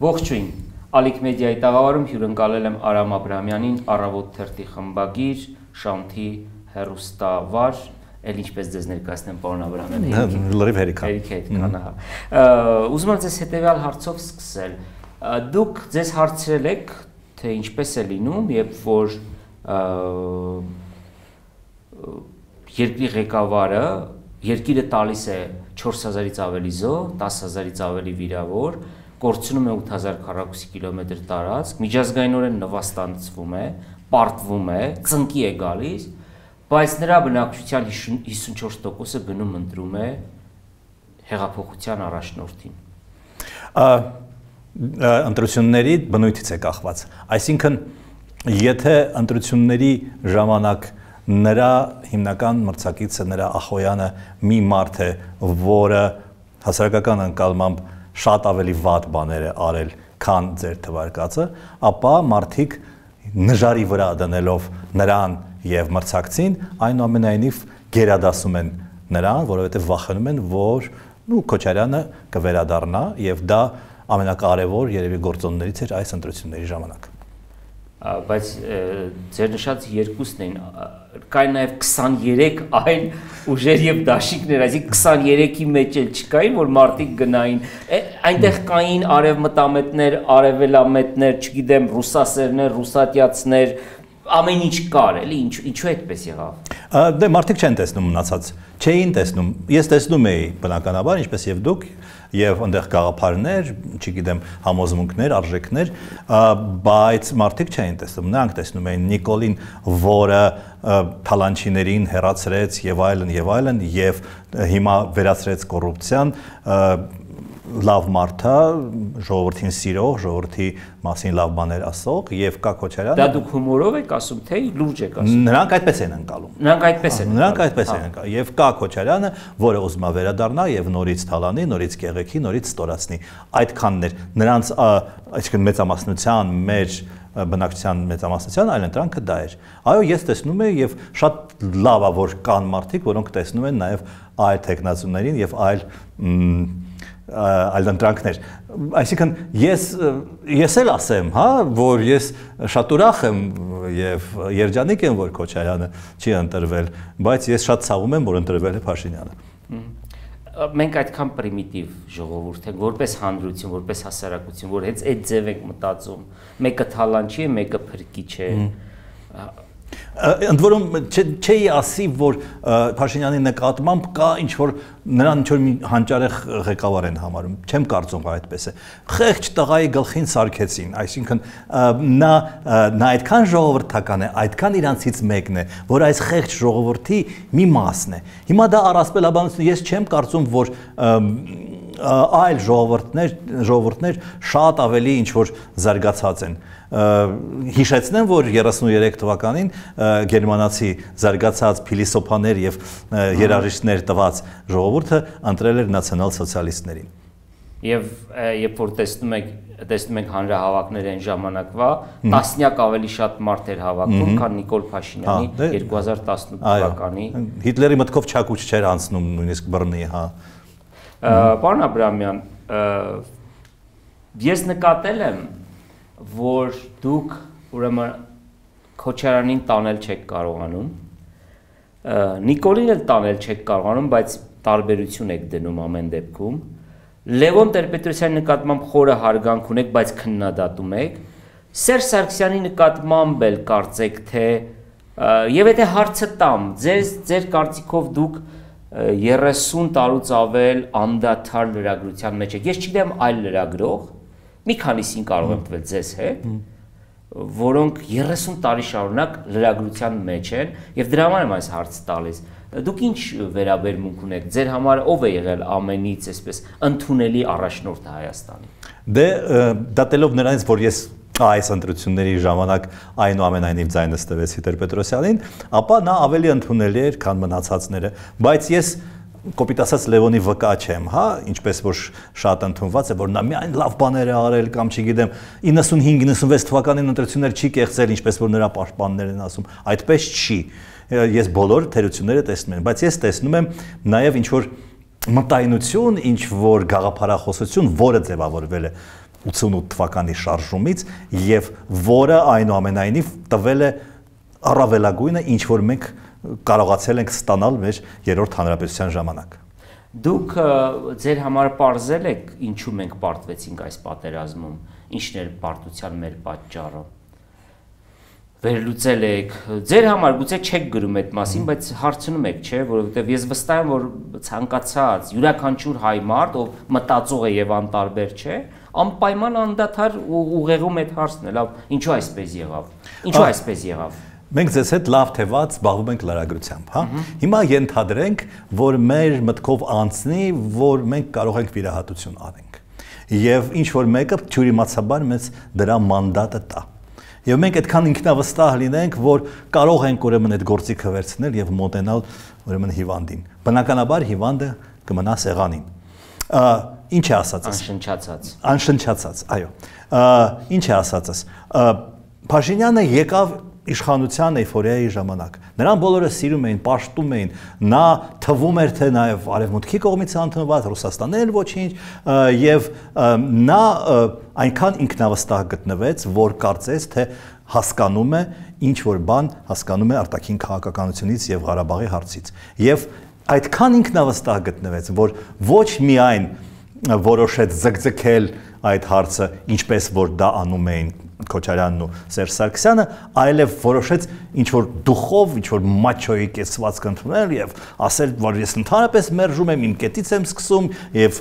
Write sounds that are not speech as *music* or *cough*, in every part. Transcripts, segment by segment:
Ողջույն։ Ալիք մեդիայի տաղավարում հյուրընկալել եմ Արամ Աբրամյանին, Առավոտ թերթի խմբագիր, Շամթի հերոստավար, ել ինչպես ձեզ ներկայացնեմ պարոն Աբրամյան։ Լրիվ հերիք է։ Հերիք է այդքան, հա։ Ուզում եմ ձեզ հետեւյալ հարցով սկսել։ Դուք ձեզ հարցրել եք, թե ինչպես է լինում, երբ որ երկրի ղեկավարը երկիրը տալիս է 4000-ից ավելի զոհ, 10000-ից ավելի վիրավոր, կորցնում է 8000 քառակուսի կիլոմետր տարածք, միջազգայինորեն նվաստանցվում է, պարտվում է, ծնկի է գալիս, բայց նրա բնակչության 54%-ը գնում ընտրում է հեղափոխության առաջնորդին։ Ընտրությունների բնույթից է կախված։ Այսինքն, եթե ընտրությունների ժամանակ նրա հիմնական մրցակիցը նրա ախոյանը մի մարդ է, որը հասարակական անկալմամբ շատ ավելի վատ բաներ է արել, քան ձեր թվարկածը, ապա մարդիկ նժարի վրա դնելով նրան եւ մրցակցին, այնուամենայնիվ գերադասում են նրան, որովհետեւ վախենում են, որ ու Քոչարյանը կվերադառնա եւ դա ամենակարևոր երևի գործոններից էր այս ընտրությունների ժամանակ բայց ձեր նշած երկուսն էին կային նաև 23 այլ ուժեր եւ դաշիկներ, այսինքն 23-ի մեջ էլ չկային, որ մարդիկ գնային։ Այնտեղ կային արևմտամետներ, արևելամետներ, չգիտեմ, ռուսասերներ, ռուսատյացներ, ամեն ինչ կար, էլի, ինչ ինչու այդպես եղավ։ Դե մարդիկ չեն տեսնում մնացած, չէին տեսնում։ Ես տեսնում էի բնականաբար, ինչպես եւ դուք, եւ այնտեղ գաղափարներ, չգիտեմ, համոզմունքներ, արժեքներ, բայց մարդիկ չէին տեսնում, նրանք տեսնում էին Նիկոլին, որը թալանչիներին հերացրեց եւ այլն եւ այլն եւ հիմա վերացրեց կոռուպցիան, լավ մարդ է, ժողովրդին սիրող, ժողովրդի մասին լավ բաներ ասող եւ Կա Քոչարյանը Դա դուք հումորով եք ասում, թե լուրջ եք ասում։ Նրանք այդպես են անցալում։ Նրանք այդպես են։ Նրանք այդպես են անցալ։ հա։ Եվ Կա Քոչարյանը, որը ուզում է վերադառնա եւ նորից թալանի, նորից կեղեքի, նորից ստորացնի։ Այդքաններ նրանց այսինքն մեծամասնության մեջ բնակչության մեծամասնության այլ ընտրանքը դա էր։ Այո, ես տեսնում եմ եւ շատ լավ է որ կան մարդիկ, որոնք տեսնում են նաեւ այլ տեխնազուներին եւ այլ մ, այլընտրանքներ։ Այսինքն ես ես էլ ասեմ, հա, որ ես շատ ուրախ եմ եւ երջանիկ եմ, որ Քոչարյանը չի ընտրվել, բայց ես շատ ցավում եմ, որ ընտրվել է Փաշինյանը։ Մենք այդքան պրիմիտիվ ժողովուրդ ենք, որպես հանրություն, որպես հասարակություն, որ հենց այդ ձև ենք մտածում։ Մեկը թալանչի է, մեկը փրկիչ է։ Ա, ընդ որում չէի ասի որ Փաշինյանի նկատմամբ կա ինչ որ նրան ինչ որ մի հանճարեղ ղեկավար են համարում չեմ կարծում այդպես է խեղճ տղայի գլխին սարկեցին այսինքն նա նա այդքան ժողովրդական է այդքան իրանցից մեկն է որ այս խեղճ ժողովրդի մի մասն է հիմա դա առասպելաբանություն ես չեմ կարծում որ և, այլ ժողովուրդներ ժողովուրդներ շատ ավելի ինչ որ զարգացած են հիշեցնեմ, որ 33 թվականին գերմանացի զարգացած փիլիսոփաներ եւ երաժիշտներ տված ժողովուրդը ընտրել էր նացիոնալ-սոցիալիստներին։ Եվ երբ որ տեսնում եք տեսնում ենք հանրահավաքներ այն ժամանակվա տասնյակ ավելի շատ մարդ էր հավաքում, քան Նիկոլ Փաշինյանի 2018 հա, դե, թվականի Հիտլերի մտքով չակուչ չէր անցնում նույնիսկ բռնի, հա։ Ա Պարոն Աբրամյան, ես նկատել եմ, որ դուք ուրեմն Քոչարանին տանել չեք կարողանում։ Նիկոլին էլ տանել չեք կարողանում, բայց տարբերություն եք դնում ամեն դեպքում։ Լևոն Տեր-Պետրոսյանի նկատմամբ խորը հարգանք ունեք, բայց քննադատում եք։ Սերժ Սարգսյանի նկատմամբ էլ կարծեք թե եւ եթե հարցը տամ, ձեր ձեր կարծիքով դուք և, 30 տարուց ավել անդադար լրագրության մեջ եք։ Ես չգիտեմ այլ լրագրող, մի քանիսին կարող եմ տվել ձեզ հետ, որոնք 30 տարի շարունակ լրագրության մեջ են եւ դրա համար եմ այս հարցը տալիս։ Դուք ինչ վերաբերմունք ունեք ձեր համար ով է եղել ամենից այսպես ընդունելի առաջնորդը Հայաստանի։ Դե դատելով նրանից, որ ես այս ընտրությունների ժամանակ այնուամենայնիվ ձայնը ստվեց Տեր-Պետրոսյանին, ապա նա ավելի ընդունելի էր, քան մնացածները, բայց ես կոպիտ ասած Լևոնի վկա չեմ, հա, ինչպես որ շատ ընդունված է, որ նա միայն լավ բաներ է արել կամ չգիտեմ 95-96 թվականին ընտրություններ չի կեղծել, ինչպես որ նրա պաշտպաններն են ասում, այդպես չի։ Ես բոլոր թերությունները տեսնում եմ, բայց ես տեսնում եմ նաև ինչ որ մտայնություն, ինչ որ գաղափարախոսություն, որը ձևավորվել է 88 թվականի շարժումից եւ որը այնուամենայնիվ տվել է առավելագույնը ինչ որ մենք կարողացել ենք ստանալ մեր երրորդ հանրապետության ժամանակ։ Դուք ձեր համար parzել եք ինչու մենք պարտվեցինք այս պատերազմում, ինչն էր պարտության մեր պատճառը։ Վերլուծել եք, ձեր համար գուցե չեք գրում այդ մասին, բայց հարցնում եք, չէ, որովհետև ես վստահ եմ, որ ցանկացած յուրաքանչյուր հայ մարդ, ով մտածող է եւ անտարբեր չէ, անպայման անդադար ուղեղում այդ հարցն է, լավ, ինչու այսպես եղավ։ Ինչու այսպես եղավ։ Մենք ձեզ հետ լավ թե վատ զբաղվում ենք լարագրությամբ, հա։ Հիմա ենթադրենք, որ մեր մտքով անցնի, որ մենք կարող ենք վիրահատություն արենք։ Եվ ինչ որ մեկը թյուրիմացաբար մեզ դրա մանդատը տա։ Եվ մենք այդքան ինքնավստահ լինենք, որ կարող ենք ուրեմն այդ գործիքը վերցնել եւ մոտենալ ուրեմն հիվանդին։ Բնականաբար հիվանդը կմնա սեղանին։ Ա Ինչ է ասածս։ Անշնչացած։ Անշնչացած, այո։ Ինչ է ասածս։ Փաշինյանը եկավ իշխանության էйֆորիայի ժամանակ։ Նրան բոլորը սիրում էին, ապաշտում էին։ Նա թվում էր թե նաև արևմուտքի կողմից ընդունված Ռուսաստանն էլ ոչինչ եւ նա այնքան ինքնավստահ գտնվեց, որ կարծեց թե հասկանում է ինչ որ բան, հասկանում է արտաքին քաղաքականությունից եւ Ղարաբաղի հարցից։ Եվ այդքան ինքնավստահ գտնվեց, որ ոչ միայն այն որոշեց զգձգել այդ հարցը, ինչպես որ դա անում էին Քոչարյանն ու Սերժ Սարգսյանը, այլև որոշեց ինչ որ դուխով, ինչ որ մաչոյի կեցվածք ընդունել եւ ասել, որ ես ընդհանրապես մերժում եմ, իմ կետից եմ սկսում եւ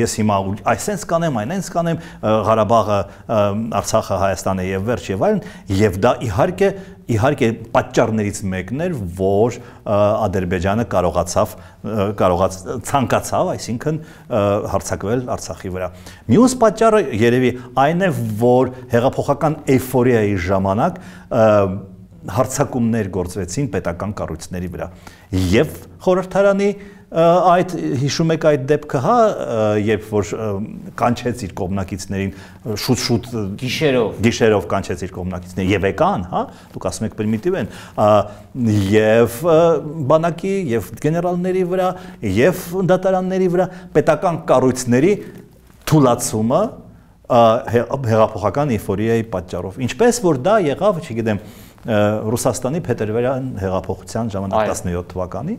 ես հիմա այսենց կանեմ, այնենց կանեմ, Ղարաբաղը, Արցախը, Հայաստանը եւ վերջ եւ այլն, եւ դա իհարկե իհարկե պատճառներից մեկն էր, որ Ադրբեջանը կարողացավ կարողաց ցանկացավ, այսինքն հարցակվել Արցախի վրա։ Մյուս պատճառը երևի այն է, որ հեղափոխական էйֆորիայի ժամանակ հարցակումներ գործվեցին պետական կառույցների վրա եւ խորհրդարանի և այդ հիշում եք այդ դեպքը, հա, երբ որ կանչեց իր կողմնակիցներին շուտ-շուտ գիշերով գիշերով կանչեց իր կողմնակիցներին եւ եկան, հա, դուք ասում եք պրիմիտիվ են, եւ բանակի եւ գեներալների վրա եւ դատարանների վրա պետական կառույցների թուլացումը հեղափոխական էֆորիայի պատճառով։ Ինչպես որ դա եղավ, չգիտեմ, Ռուսաստանի Փետրվարյան հեղափոխության ժամանակ 17 թվականի,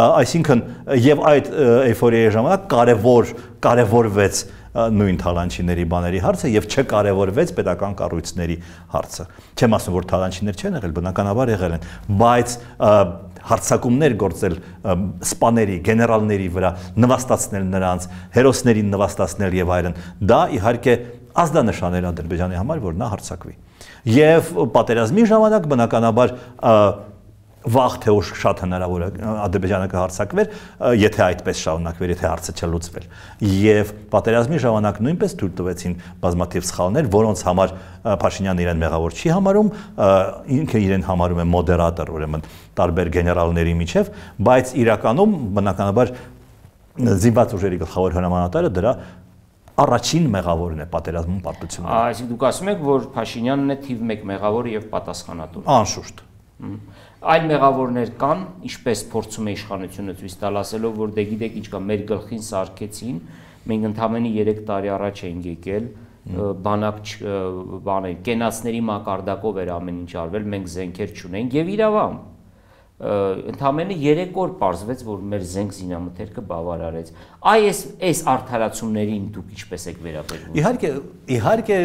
այսինքն եւ այդ էйֆորիայի ժամանակ կարևոր կարևորվեց նույն թալանչիների բաների հարցը եւ չկարեւորվեց պետական կառույցների հարցը։ Չեմ ասում, որ թալանչիներ չեն եղել, բնականաբար եղել են, բայց հարցակումներ գործել սպաների, գեներալների վրա, նվաստացնել նրանց, հերոսներին նվաստացնել եւ այլն։ Դա իհարկե ազդանշան էր Ադրբեջանի համար, որ նա հարցակվի։ Եվ պատերազմի ժամանակ բնականաբար վաղ թե ուշ շատ հնարավոր է Ադրբեջանը կհարցակվեր, եթե այդպես շարունակվեր, եթե հարցը չլուծվեր։ Եվ պատերազմի ժամանակ նույնպես թույլ տվեցին բազմաթիվ սխալներ, որոնց համար Փաշինյանը իրեն մեղավոր չի համարում, ինքը իրեն համարում է մոդերատոր, ուրեմն տարբեր գեներալների միջև, բայց իրականում բնականաբար զինված ուժերի գլխավոր հրամանատարը դրա առաջին մեղավորն է պատերազմում պարտությունը։ Այսինքն դուք ասում եք, որ Փաշինյանն է թիվ 1 մեղավորը եւ պատասխանատուն։ Անշուշտ։ Այլ մեղավորներ կան, ինչպես փորձում է իշխանությունը ցույց տալ, ասելով, որ դե գիտեք ինչ կա, մեր գլխին սարկեցին, մենք ընդամենը 3 տարի առաջ էինք եկել, բանակ բաներ, կենացների մակարդակով էր ամեն ինչ արվել, մենք զենքեր չունենք եւ իրավամբ ընդամենը 3 օր պարզվեց, որ մեր զենք զինամթերքը բավարարեց։ Այս այս արդարացումներին դուք ինչպես եք վերաբերվում։ Իհարկե, իհարկե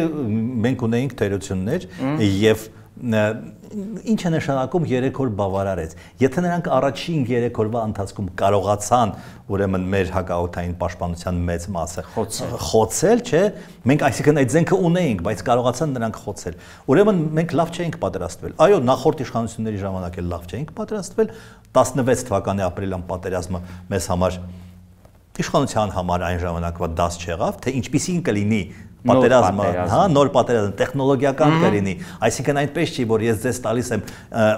մենք ունենք թերություններ եւ mm -hmm ինչ է նշանակում 3 օր բավարարեց։ Եթե նրանք առաջին 3 օրվա ընթացքում կարողացան ուրեմն մեր հակաօթային պաշտպանության մեծ մասը խոցել, խոցել, չէ, մենք այսինքն այդ զենքը ունեինք, բայց կարողացան նրանք խոցել։ Ուրեմն մենք լավ չէինք պատրաստվել։ Այո, նախորդ իշխանությունների ժամանակ էլ լավ չէինք պատրաստվել։ 16 թվականի ապրիլյան պատերազմը մեզ համար իշխանության համար այն ժամանակվա դաս չեղավ, թե ինչպիսին կլինի պատերազմը, հա, նոր պատերազմ, տեխնոլոգիական կլինի։ Այսինքն այնպես չի, որ ես ձեզ տալիս եմ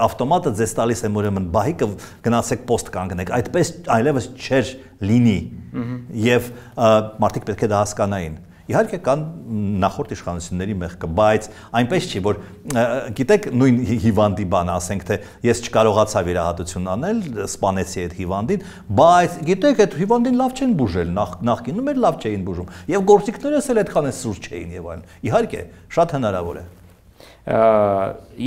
ավտոմատը, ձեզ տալիս եմ ուրեմն բահիկը գնացեք post կանգնեք։ Այդպես այլևս չէր լինի։ Եվ մարդիկ պետք է դա հասկանային։ Ա Իհարկե կան նախորդ իշխանությունների մեղքը, բայց այնպես չի, որ գիտեք, նույն հիվանդի բանը, ասենք թե ես չկարողացա վիրահատություն անել, սպանեցի այդ հիվանդին, բայց գիտեք, այդ հիվանդին լավ չեն բուժել, նախ նախինում էր լավ չէին բուժում, եւ գործիքներս էլ այդքան է սուր չէին եւ այլն։ Իհարկե, շատ հնարավոր է։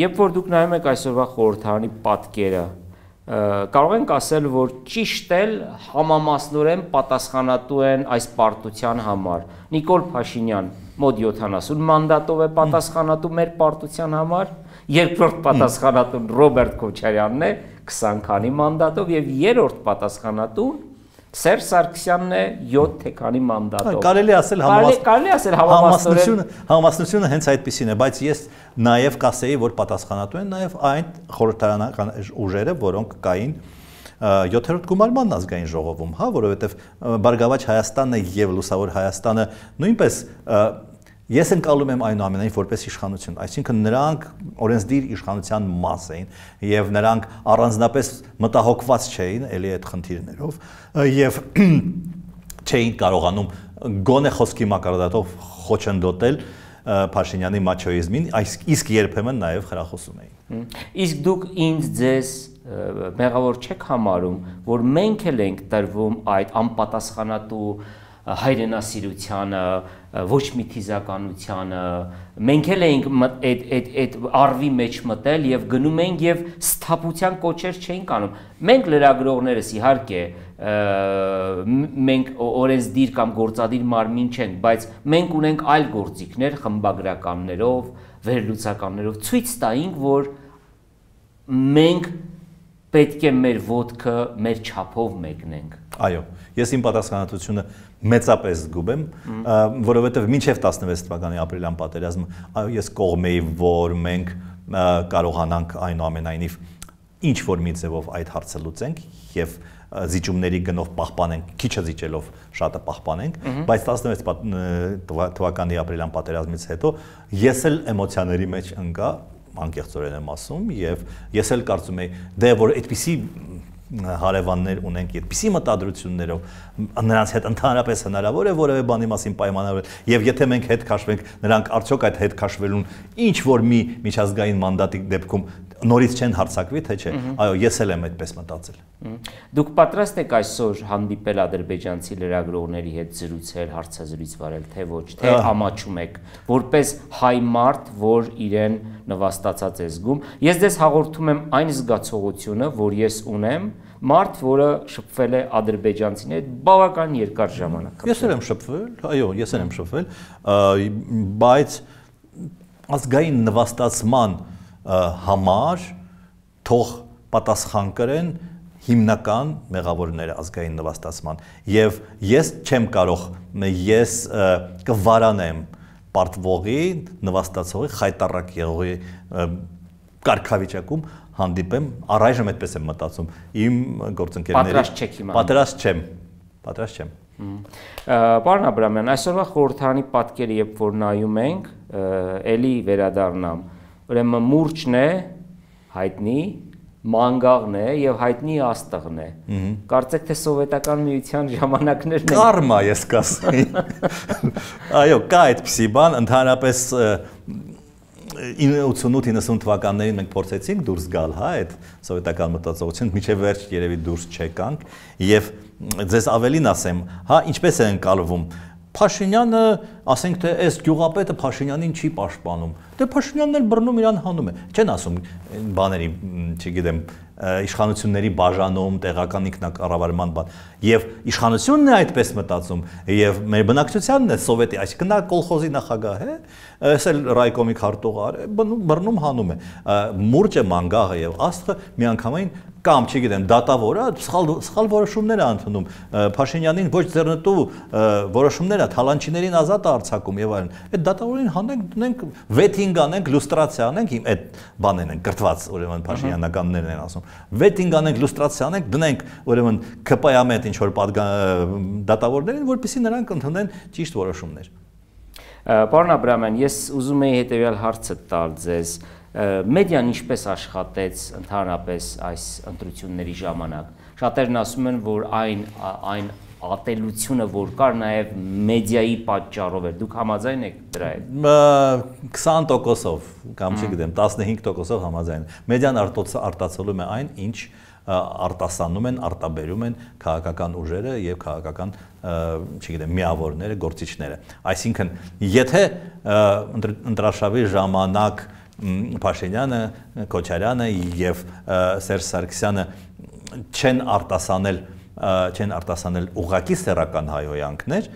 Երբ որ դուք նայում եք այսօրվա խորհրդարանի պատկերը, կարող ենք ասել, որ ճիշտ էլ համամասնորեն պատասխանատու են այս պարտության համար։ Նիկոլ Փաշինյան մոտ 70 մանդատով է պատասխանատու մեր պարտության համար, երկրորդ պատասխանատուն Ռոբերտ Քոչարյանն է 20 քանի մանդատով եւ երրորդ պատասխանատուն Սերժ Սարգսյանն է 7 թեկանի մանդատով։ Կարելի ասել համամասնությունը համամասնությունը հենց այդպեսին է, բայց ես նաև կասեի, որ պատասխանատու են նաև այն խորհրդարանական ուժերը, որոնք կային 7-րդ գումարման ազգային ժողովում, հա, որովհետև Բարգավաճ Հայաստանը եւ Լուսավոր Հայաստանը նույնպես Ես ընկալում եմ այնուամենայնիվ որպես իշխանություն, այսինքն նրանք օրենսդիր իշխանության մաս էին եւ նրանք առանձնապես մտահոգված չէին ելի այդ խնդիրներով, եւ *clears throat* չէին կարողանում գոնե խոսքի մակարդատով խոչընդոտել Փաշինյանի մաչոիզմին, իսկ իսկ երբեմն նաև հրախոսում էին։ Իսկ դուք ինձ ձեզ մեղավոր չեք համարում, որ մենք էլ ենք տրվում այդ անպատասխանատու հայրենասիրությանը, ոչ մի թիզականությանը։ Մենք էլ էինք այդ այդ այդ արվի մեջ մտել եւ գնում ենք եւ սթափության կոչեր չէինք անում։ Մենք լրագրողներս իհարկե մենք օրենսդիր կամ գործադիր մարմին չենք, բայց մենք ունենք այլ գործիքներ խմբագրականներով, վերլուծականներով ցույց տայինք, որ մենք պետք է մեր ոդկը մեր չափով մեկնենք։ Այո, ես իմ պատասխանատվությունը մեծապես զգում եմ, որովհետև մինչև 16 թվականի ապրիլյան պատերազմը, այո, ես կողմ էի, որ մենք կարողանանք այնուամենայնիվ այն ինչ որ մի ձևով այդ հարցը լուծենք եւ զիջումների գնով պահպանենք, քիչը զիջելով շատը պահպանենք, բայց 16 թվականի ապրիլյան պատերազմից հետո ես էլ էմոցիաների մեջ ընկա, անկեղծորեն եմ ասում եւ ես էլ կարծում եի, դե որ այդպիսի հարևաններ ունենք, այդպիսի մտադրություններով նրանց հետ ընդհանրապես հնարավոր է որևէ բանի մասին պայմանավորել։ Եվ եթե մենք հետ քաշվենք, նրանք արդյոք այդ հետ քաշվելուն ինչ որ մի միջազգային մանդատի դեպքում նորից չեն հարցակվի, թե չէ։ Այո, ես էլ եմ այդպես մտածել։ Դուք պատրաստ եք այսօր հանդիպել ադրբեջանցի լրագրողների հետ զրուցել, հարցազրույց վարել, թե ոչ, թե ամաչում եք, որպես հայ մարդ, որ իրեն նվաստացած է զգում։ Ես դες հաղորդում եմ այն զգացողությունը, որ ես ունեմ, մարդ, որը շփվել է ադրբեջանցիների հետ բավական երկար ժամանակ։ Ես էլ եմ շփվել, այո, ես էլ եմ շփվել, բայց ազգային նվաստացման համար թող պատասխան կրեն հիմնական մեղավորները ազգային նվաստացման եւ ես չեմ կարող ես կվարանեմ պարտվողի նվաստացողի խայտարակ եղողի կարգավիճակում հանդիպեմ առայժմ այդպես եմ մտածում իմ գործընկերների պատրաստ չեք հիմա պատրաստ չեմ պատրաստ չեմ Պարոն Աբրամյան այսօրվա խորհրդանի պատկերը երբ որ նայում ենք ելի վերադառնամ Ուրեմն մուրճն է հայտնի, մանգաղն է եւ հայտնի աստղն է։ Կարծեք թե սովետական միության ժամանակներն են։ Կարմա ես կասեի։ *laughs* Այո, կա այդպիսի բան, ընդհանրապես 98-90 թվականներին մենք փորձեցինք դուրս գալ, հա, այդ սովետական մտածողությունից միջև վերջ երևի դուրս չեկանք եւ ձեզ ավելին ասեմ, հա, ինչպես է ընկալվում Փաշինյանը, ասենք թե այս գյուղապետը Փաշինյանին չի պաշտպանում։ Դե Փաշինյանն էլ բռնում իրան հանում է։ Չեն ասում բաների, չգիտեմ, իշխանությունների բաժանում, տեղական ինքնակառավարման բան։ Եվ իշխանությունն է այդպես մտածում, եւ մեր բնակչությանն է սովետի, այսինքն նա կոլխոզի նախագահ է, ես էլ ռայկոմի քարտուղար է, բռնում հանում է։ Մուրճը, մանգաղը եւ աստղը միանգամայն կամ, չգիտեմ, դատավորը սխալ սխալ որոշումներ է ընդունում։ Փաշինյանին ոչ ձեռնտու որոշումներ է թալանչիներին ազատ արձակում եւ այլն։ Այդ դատավորին հանենք դնենք վեթինգ անենք, լուստրացիա անենք, իմ այդ բանն են կրտված, ուրեմն փաշինյանականներն են ասում։ Վեթինգ անենք, լուստրացիա անենք, դնենք ուրեմն ԿՊԱ-մետ ինչ որ դատավորներին, որպեսզի նրանք ընդունեն ճիշտ որոշումներ։ Պարոն Աբրամյան, ես ուզում եի հետեւյալ հարցը տալ ձեզ մեդիան ինչպես աշխատեց ընդհանրապես այս ընտրությունների ժամանակ։ Շատերն ասում են, որ այն այն ատելությունը, որ կար նաև մեդիայի պատճառով էր։ Դուք համաձայն եք դրա հետ։ 20%-ով կամ չգիտեմ, 15%-ով համաձայն։ Մեդիան արտացոլում է այն, ինչ արտասանում են, արտաբերում են քաղաքական ուժերը եւ քաղաքական, չգիտեմ, միավորները, գործիչները։ Այսինքն, եթե ընտրաշավի ժամանակ Փաշինյանը, Քոչարյանը եւ Սերժ Սարգսյանը չեն արտասանել չեն արտասանել ուղակի սերական հայհոյանքներ,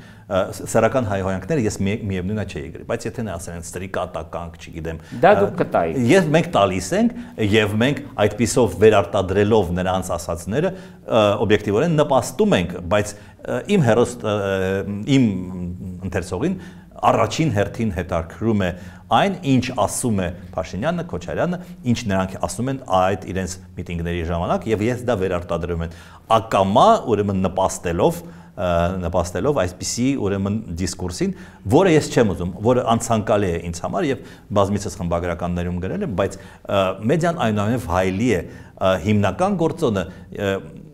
սերական հայհոյանքները ես միևնույնն է չէի գրի, բայց եթե նա ասեն ստրիկատականք, չգիտեմ, դա դուք կտայի։ Ես մենք տալիս ենք եւ մենք այդպիսով վերարտադրելով նրանց ասածները օբյեկտիվորեն նպաստում ենք, բայց իմ հերոս իմ ընթերցողին առաջին հերթին հետարքրում է այն ինչ ասում է Փաշինյանը, Քոչարյանը, ինչ նրանք ասում են այդ իրենց միտինգների ժամանակ եւ ես դա վերարտադրում եմ ակամա ուրեմն նպաստելով նպաստելով այսպիսի ուրեմն դիսկուրսին, որը ես չեմ ուզում, որը անցանկալի է ինձ համար եւ բազմիցս խմբագրականներում գրել եմ, բայց մեդիան այնուամենայնիվ հայելի է հիմնական գործոնը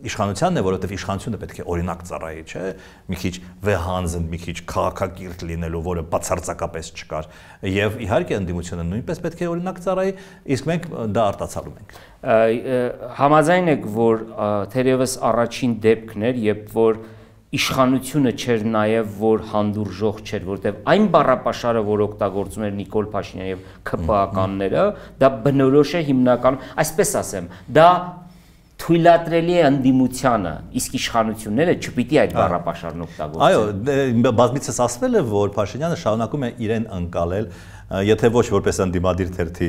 իշխանությանն է, որովհետև իշխանությունը պետք է օրինակ ծառայի, չէ՞, մի քիչ վեհանզն, մի քիչ քաղաքակիրթ լինելու, որը բացարձակապես չկար։ Եվ իհարկե ընդդիմությունը նույնպես պետք է օրինակ ծառայի, իսկ մենք դա արտացալում ենք։ Համաձայն եք, որ թերևս առաջին դեպքն էր, երբ որ և, իշխանությունը չէր նաև որ հանդուրժող չէր, որտեվ այն բառապաշարը, որ օգտագործում էր Նիկոլ Փաշինյանը եւ ԿՊԱ-ականները, դա բնորոշ է հիմնական, այսպես ասեմ, դա թույլատրելի է ընդդիմությանը, իսկ իշխանությունները չպիտի այդ բառապաշարն օգտագործեն։ Այո, դե, բազմիցս ասվել է, որ Փաշինյանը շարունակում է իրեն անցալել եթե ոչ որպես անդիմադիր թերթի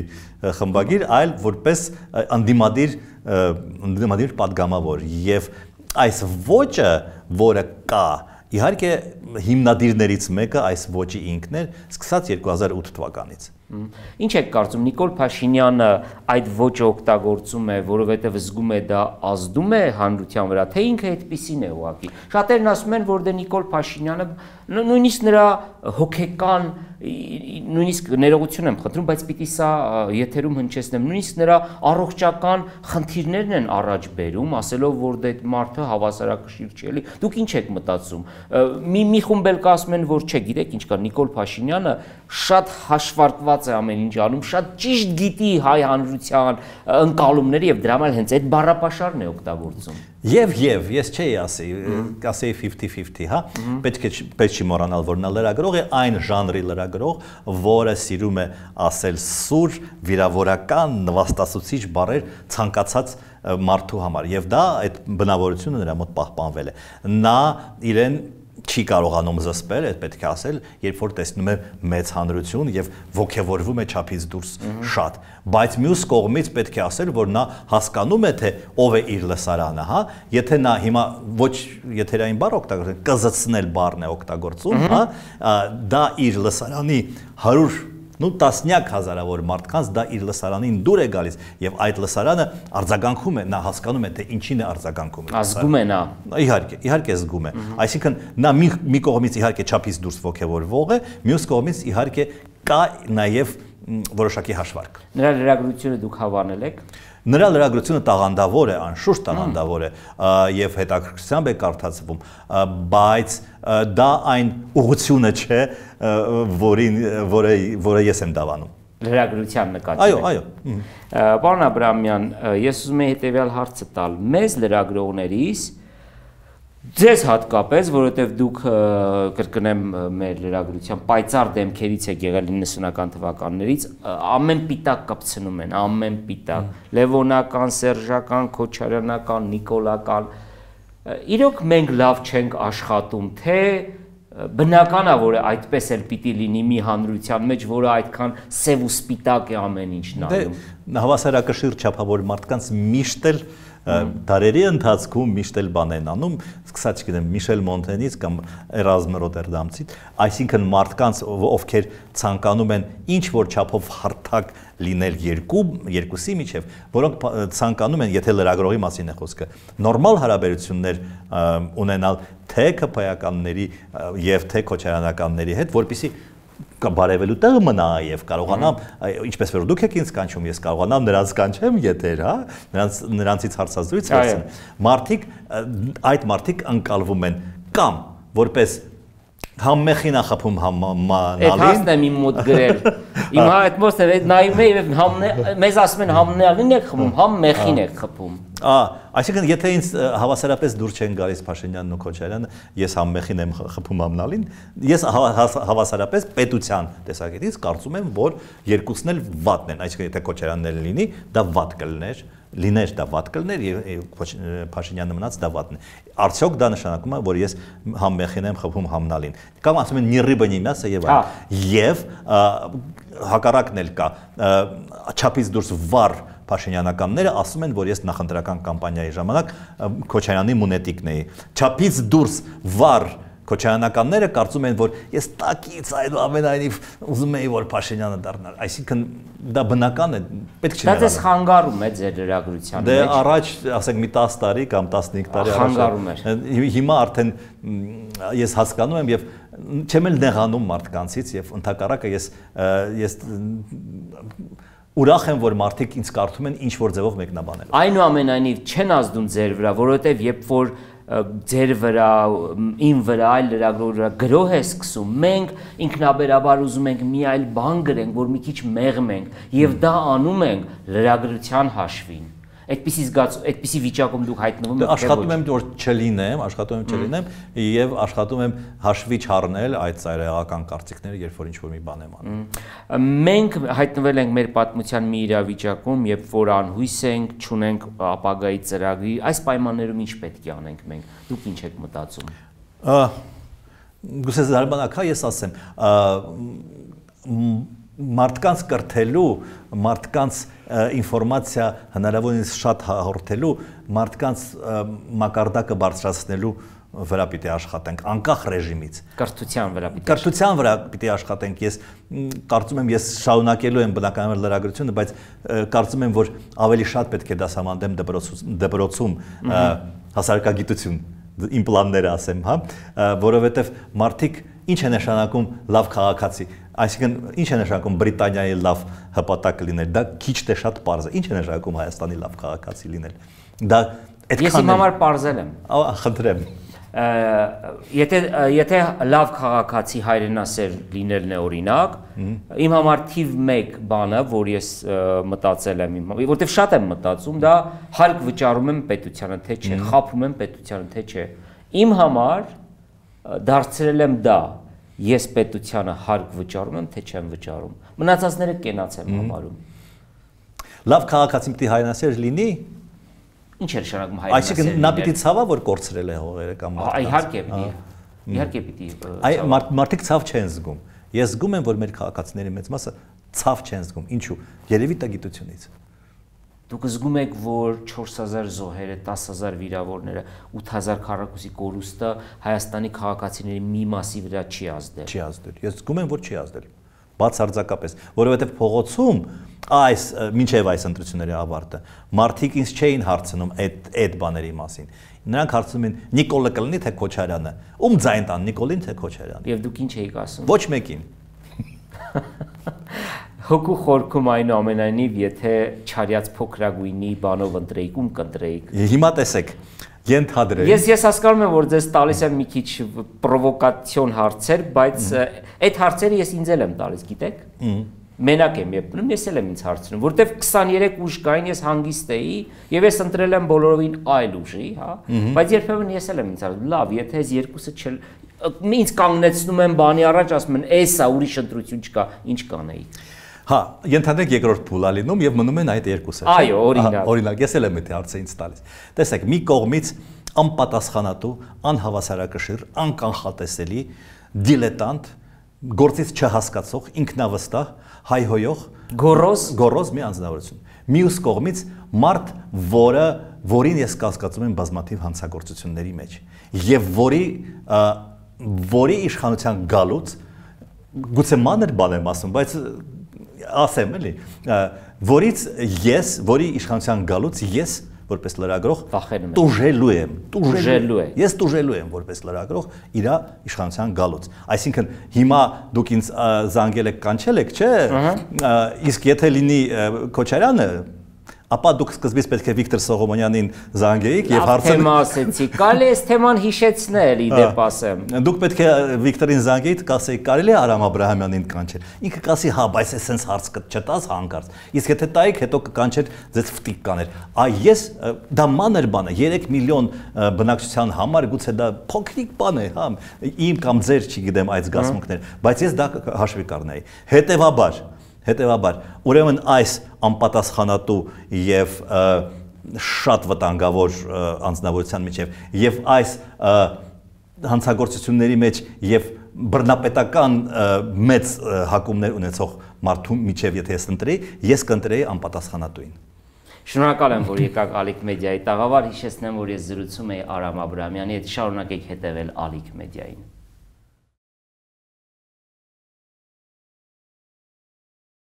խմբագիր, այլ որպես անդիմադիր անդիմադիր падգամավոր եւ այս ոճը, որը կա, իհարկե հիմնադիրներից մեկը այս ոճի ինքն էր, սկսած 2008 թվականից։ Ինչ եք կարծում Նիկոլ Փաշինյանը այդ ոճը օգտագործում է, որովհետև զգում է դա ազդում է հանրության վրա, թե ինքը այդպեսին է ուղակի։ Շատերն ասում են, որ դե Նիկոլ Փաշինյանը նույնիսկ նրա հոգեկան նույնիսկ ներողություն եմ խնդրում, բայց պիտի սա եթերում հնչեցնեմ, նույնիսկ նրա առողջական խնդիրներն են առաջ բերում, ասելով, որ դե մարդը հավասարակշիռ չի էլի։ Դուք ինչ եք մտածում։ Մի մի խումբ էլ կասում են, որ չէ, գիտեք ինչ կա, Նիկոլ Փաշինյանը շատ հաշվարկված կապված է ամեն ինչ անում, շատ ճիշտ գիտի հայ հանրության ընկալումները եւ դրա համար հենց այդ բառապաշարն է օգտագործում։ Եվ եւ ես չէի ասի, կասեի 50-50, հա։ Պետք է պետք չի մոռանալ, որ նա լրագրող է, այն ժանրի լրագրող, որը սիրում է ասել սուր, վիրավորական, նվաստացուցիչ բառեր ցանկացած մարդու համար։ Եվ դա այդ բնավորությունը նրա մոտ պահպանվել է։ Նա իրեն չի կարողանում զսպել, այդ պետք է ասել, երբ որ տեսնում է մեծ հանրություն եւ ողքեվորվում է ճափից դուրս շատ, բայց մյուս կողմից պետք է ասել, որ նա հասկանում է թե ով է իր լսարանը, հա, եթե նա հիմա ոչ եթերային բառ օգտագործել, կզծնել բառն է օգտագործում, հա, դա իր լսարանի 100 նու տասնյակ հազարավոր մարդկանց դա իր լսարանին դուր է գալիս եւ այդ լսարանը արձագանքում է, նա հասկանում է թե ինչին է արձագանքում։ Ազգում է նա։ Իհարկե, իհարկե զգում է։ Այսինքն նա մի մի կողմից իհարկե չափից դուրս ողևորվող է, մյուս կողմից իհարկե կա նաեւ որոշակի հաշվարկ։ Նրա լրագրությունը դուք հավանել եք։ Նրա լրագրությունը տաղանդավոր է, անշուշտ տաղանդավոր է եւ հետաքրքրությամբ է կարդացվում, բայց դա այն ուղությունը չէ, որին որը որը ես եմ դավանում լրագրության նկատմամբ։ Այո, այո։ Պարոն Աբրամյան, ես ուզում եմ հետեւյալ հարցը տալ։ Մեզ լրագրողներից Ձեզ հատկապես, որովհետև դուք կրկնեմ մեր լրագրության պայծառ դեմքերից եք եղել 90-ական թվականներից, ամեն պիտակ կպցնում են, ամեն պիտակ։ Լևոնական, Սերժական, Քոչարյանական, Նիկոլական։ Իրոք մենք լավ չենք աշխատում, թե բնական է, որ այդպես էլ պիտի լինի մի հանրության մեջ, որը այդքան սև ու սպիտակ է ամեն ինչն դե, անում։ Դե հավասարակշիռ չափավոր մարդկանց միշտ էլ դարերի ընթացքում միշտ էլ բան են անում, սկսա չգիտեմ Միշել Մոնտենից կամ Էրազմ Ռոտերդամցից, այսինքն մարդկանց ովքեր ցանկանում են ինչ որ չափով հարթակ լինել երկու երկուսի միջև, որոնք ցանկանում են, եթե լրագրողի մասին է խոսքը, նորմալ հարաբերություններ ունենալ թե քփայականների եւ թե քոչարանականների հետ, որբիսի բարևելու տեղ մնա եւ կարողանամ ինչպես որ դուք եք ինձ կանչում ես կարողանամ նրանց կանչեմ եթեր հա նրանց նրանցից հարցազրույց վերցնեմ մարդիկ այդ մարդիկ անցալվում են կամ որպես համ մեխին ախապում համ նալին։ Այդ հասն եմ իմ մոտ գրել։ Իմ այդ մոտ է նայում եմ համ մեզ ասում են համ նալին եք խփում, համ մեխին եք խփում։ Ա, այսինքն եթե ինձ հավասարապես դուր չեն գալիս Փաշինյանն ու Քոչարյանը, ես համ մեխին եմ խփում համ նալին, ես հա- հա- հա- հավասարապես պետության տեսակետից կարծում եմ, որ երկուսն էլ վատն են, այսինքն եթե Քոչարյանն էլ լինի, դա վատ կլներ լիներ դա վատ կլներ եւ Փաշինյանը մնաց դա վատն է։ Արդյոք դա նշանակում է, որ ես համ մեխին եմ խփում համնալին։ Կամ ասում են նիրիբնի мясо եւ այլն։ հա։ Եվ հակառակն էլ կա։ Չափից դուրս վառ Փաշինյանականները ասում են, որ ես նախընտրական կամպանիայի ժամանակ Քոչարյանի մունետիկն էի։ Չափից դուրս վառ Քոչայանականները կարծում են, որ ես տակից այդուամենայնիվ ուզում էի, որ Փաշինյանը դառնար։ Այսինքն դա բնական է, պետք չէ։ Դա դες խանգարում է ձեր լրագրության դե մեջ։ Դե առաջ, ասենք մի 10 տարի կամ 15 տարի առաջ խանգարում էր։ Հիմա արդեն ես հասկանում եմ եւ չեմ էլ նեղանում մարդկանցից եւ ընդհակառակը ես ես ուրախ եմ, որ մարդիկ ինձ կարդում են ինչ որ ձևով մեկնաբանել։ Այնուամենայնիվ չեն ազդում ձեր վրա, որովհետև երբ որ ձեր վրա, ին վրա, այլ լրագրող վրա գրող է սկսում, մենք ինքնաբերաբար ուզում ենք մի այլ բան գրենք, որ մի քիչ մեղմ ենք եւ դա անում ենք լրագրության հաշվին այդպիսի զգաց այդպիսի վիճակում դուք հայտնվում դե եք աշխատում եմ որ չլինեմ աշխատում եմ չլինեմ եւ աշխատում եմ հաշվի չառնել այդ ցայրական կարծիքները երբ որ ինչ որ մի բան եմ անում մենք հայտնվել ենք մեր պատմության մի իրավիճակում երբ որ անհույս ենք ճունենք ապագայի ծրագրի այս պայմաններում ինչ պետք է անենք մենք դուք ինչ եք մտածում գուցե զարմանալի հա, ես ասեմ մարդկանց կրթելու, մարդկանց ինֆորմացիա հնարավորինս շատ հաղորդելու, մարդկանց մակարդակը բարձրացնելու վրա պիտի աշխատենք անկախ ռեժիմից կրթության վրա պիտի կրթության վրա պիտի աշխատենք ես կարծում եմ ես շարունակելու եմ բնականաբար լրագրությունը բայց կարծում եմ որ ավելի շատ պետք է դասամանդեմ դպրոցում դպրոցում հասարակագիտություն իմ պլանները ասեմ հա որովհետև մարդիկ Ինչ է նշանակում լավ քաղաքացի։ Այսինքն ինչ է նշանակում Բրիտանիայի լավ հպատակ լինել։ Դա քիչ թե շատ པարզ է։ Ինչ է նշանակում Հայաստանի լավ քաղաքացի լինել։ Դա այդքան Ես իմ համար པարզել եմ։ Ահա, խնդրեմ։ Եթե եթե լավ քաղաքացի հայրենասեր լինելն է օրինակ, իմ համար թիվ 1 բանը, որ ես մտածել եմ իմ, որովհետև շատ եմ մտածում, դա հարկ վճարում եմ պետությանը, թե չէ, խափում եմ պետությանը, թե չէ։ Իմ համար դարձրել եմ դա ես պետությանը հարկ վճարում եմ թե չեմ վճարում մնացածները կենաց եմ համարում լավ քաղաքացին պիտի հայրենասեր լինի ինչ է նշանակում հայրենասեր այսինքն նա պիտի ցավա որ կորցրել է հողերը կամ մարդկանց իհարկե պիտի իհարկե պիտի այ մարդիկ ցավ չեն զգում ես զգում եմ որ մեր քաղաքացիների մեծ մասը ցավ չեն զգում ինչու երևի տա գիտությունից Դուք զգում եք, որ 4000 զոհերը, 10000 վիրավորները, 8000 քառակուսի կորուստը Հայաստանի քաղաքացիների մի մասի վրա չի ազդել։ Չի ազդել։ Ես զգում եմ, որ չի ազդել։ Բացարձակապես, որովհետև փողոցում այս մինչև այս ընտրությունների ավարտը մարդիկ ինձ չէին հարցնում այդ այդ բաների մասին։ Նրանք հարցնում են Նիկոլը կլինի թե Քոչարյանը։ Ում ձայն տան Նիկոլին թե Քոչարյանը։ Եվ դուք ինչ էիք ասում։ Ոչ մեկին։ *laughs* Հոգու խորքում այնուամենայնիվ, եթե չարյած փոքրագույնի բանով ընտրեիք, ում կընտրեիք։ Հիմա տեսեք, ենթադրել։ Ես ես հասկանում եմ, որ ձեզ տալիս եմ մի քիչ պրովոկացիոն հարցեր, բայց այդ հարցերը ես ինձ էլ եմ տալիս, գիտեք։ Մենակ եմ երբ մնում, ես էլ եմ ինձ հարցնում, որտեվ 23 ուժ կային, ես հանգիստ էի եւ ես ընտրել եմ բոլորովին այլ ուժի, հա, բայց երբեմն ես էլ եմ ինձ հարցնում, լավ, եթե այս երկուսը չլ ինձ կանգնեցնում են բանի առաջ, ասում են, էսա ուրիշ ընտրություն չկա, ինչ կանեի։ Հա, ընդհանրենք երկրորդ փուլա լինում եւ մնում են այդ երկուսը։ Այո, օրինակ։ Օրինակ, ես էլ եմ այդ հարցը ինձ տալիս։ Տեսեք, մի կողմից անպատասխանատու, անհավասարակշիռ, անկանխատեսելի, դիլետանտ, գործից չհասկացող, ինքնավստահ, հայհոյող, գորոզ, գորոզ մի անձնավորություն։ Մյուս կողմից մարդ, որը որին ես կասկածում եմ բազմաթիվ հանցագործությունների մեջ եւ որի որի իշխանության գալուց գուցե մանր բան եմ ասում, բայց ասեմ, էլի, որից ես, որի իշխանության գալուց ես որպես լրագրող տուժելու եմ, տուժելու եմ։ Ես տուժելու եմ որպես լրագրող իրա իշխանության գալուց։ Այսինքն հիմա դուք ինձ զանգել եք, կանչել եք, չէ՞։ Իսկ եթե լինի Քոչարյանը ապա դուք սկզբից պետք է Վիկտոր Սողոմոնյանին զանգեիք եւ հարցեր Թեմա ասեցի, կարելի է թեման հիշեցնել իդեպ ասեմ։ Դուք պետք է Վիկտորին զանգեիք, կասեիք, կարելի է Արամ Աբրահամյանին կանչել։ Ինքը կասի, հա, բայց էսենց հարց չտաս հանկարծ։ Իսկ եթե տայիք, հետո կկանչեր, ձեզ ֆտիկ կաներ։ Ա ես դա մանր բան է, 3 միլիոն բնակչության համար գուցե դա փոքրիկ բան է, հա, իմ կամ ձեր չգիտեմ այդ զգացմունքները, բայց ես դա հաշվի կառնայի։ Հետևաբար Հետևաբար, ուրեմն այս անպատասխանատու եւ շատ վտանգավոր անձնավորության միջև եւ այս հանցագործությունների մեջ եւ բռնապետական մեծ հակումներ ունեցող մարդու միջև եթե ես ընտրեի, ես կընտրեի անպատասխանատուին։ Շնորհակալ եմ, որ եկաք Ալիք մեդիայի տաղավար։ Հիշեցնեմ, որ ես զրուցում եի Արամ Աբրամյանի հետ։ Շարունակեք հետևել Ալիք մեդիային։